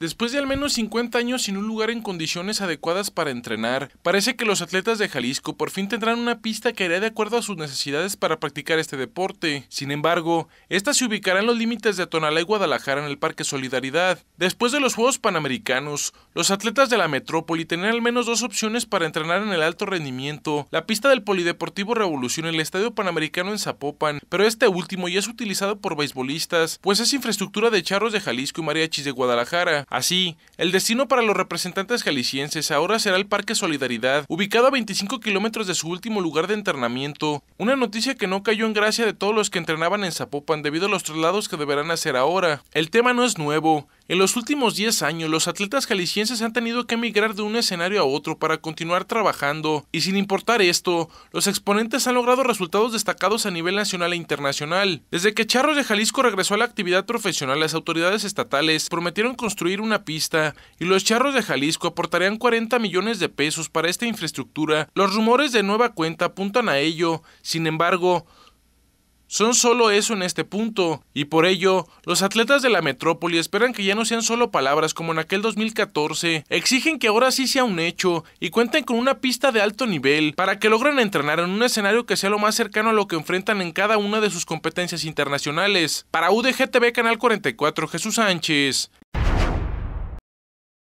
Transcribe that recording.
Después de al menos 50 años sin un lugar en condiciones adecuadas para entrenar, parece que los atletas de Jalisco por fin tendrán una pista que irá de acuerdo a sus necesidades para practicar este deporte. Sin embargo, esta se ubicará en los límites de Tonalá y Guadalajara en el Parque Solidaridad. Después de los Juegos Panamericanos, los atletas de la metrópoli tendrán al menos dos opciones para entrenar en el alto rendimiento, la pista del Polideportivo Revolución en el Estadio Panamericano en Zapopan, pero este último ya es utilizado por beisbolistas, pues es infraestructura de charros de Jalisco y mariachis de Guadalajara. Así, el destino para los representantes jaliscienses ahora será el Parque Solidaridad, ubicado a 25 kilómetros de su último lugar de entrenamiento, una noticia que no cayó en gracia de todos los que entrenaban en Zapopan debido a los traslados que deberán hacer ahora. El tema no es nuevo, en los últimos 10 años, los atletas jaliscienses han tenido que emigrar de un escenario a otro para continuar trabajando, y sin importar esto, los exponentes han logrado resultados destacados a nivel nacional e internacional. Desde que Charros de Jalisco regresó a la actividad profesional, las autoridades estatales prometieron construir una pista y los Charros de Jalisco aportarían 40 millones de pesos para esta infraestructura. Los rumores de nueva cuenta apuntan a ello, sin embargo, son solo eso en este punto, y por ello, los atletas de la metrópoli esperan que ya no sean solo palabras como en aquel 2014, exigen que ahora sí sea un hecho y cuenten con una pista de alto nivel para que logren entrenar en un escenario que sea lo más cercano a lo que enfrentan en cada una de sus competencias internacionales. Para UDGTV Canal 44, Jesús Sánchez.